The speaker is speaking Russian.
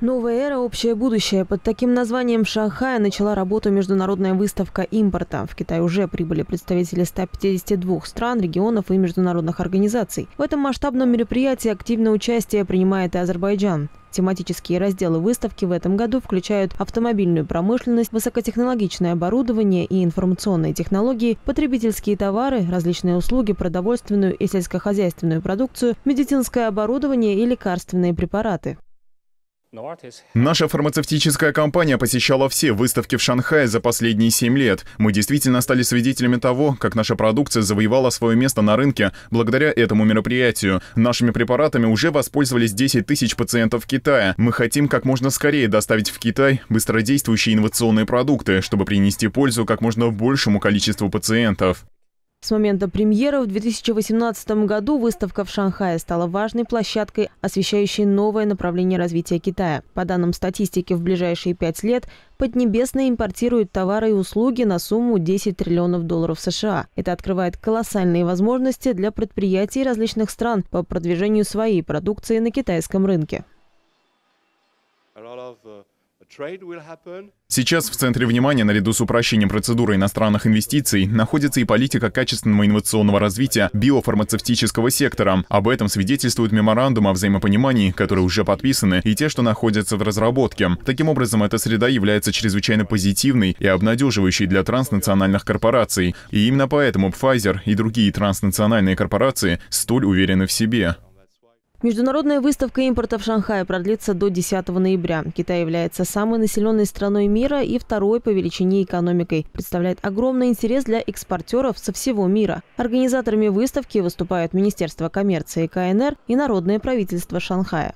Новая эра «Общее будущее». Под таким названием Шанхая начала работу международная выставка импорта. В Китай уже прибыли представители 152 стран, регионов и международных организаций. В этом масштабном мероприятии активное участие принимает и Азербайджан. Тематические разделы выставки в этом году включают автомобильную промышленность, высокотехнологичное оборудование и информационные технологии, потребительские товары, различные услуги, продовольственную и сельскохозяйственную продукцию, медицинское оборудование и лекарственные препараты. Наша фармацевтическая компания посещала все выставки в Шанхае за последние 7 лет. Мы действительно стали свидетелями того, как наша продукция завоевала свое место на рынке благодаря этому мероприятию. Нашими препаратами уже воспользовались 10 тысяч пациентов Китая. Мы хотим как можно скорее доставить в Китай быстродействующие инновационные продукты, чтобы принести пользу как можно большему количеству пациентов. С момента премьеры в 2018 году выставка в Шанхае стала важной площадкой, освещающей новое направление развития Китая. По данным статистики, в ближайшие пять лет Поднебесная импортирует товары и услуги на сумму 10 триллионов долларов США. Это открывает колоссальные возможности для предприятий различных стран по продвижению своей продукции на китайском рынке. Сейчас в центре внимания, наряду с упрощением процедуры иностранных инвестиций, находится и политика качественного инновационного развития биофармацевтического сектора. Об этом свидетельствуют меморандумы о взаимопонимании, которые уже подписаны, и те, что находятся в разработке. Таким образом, эта среда является чрезвычайно позитивной и обнадеживающей для транснациональных корпораций. И именно поэтому Pfizer и другие транснациональные корпорации столь уверены в себе. Международная выставка импорта в Шанхае продлится до 10 ноября. Китай является самой населенной страной мира и второй по величине экономикой. Представляет огромный интерес для экспортеров со всего мира. Организаторами выставки выступают Министерство коммерции КНР и Народное правительство Шанхая.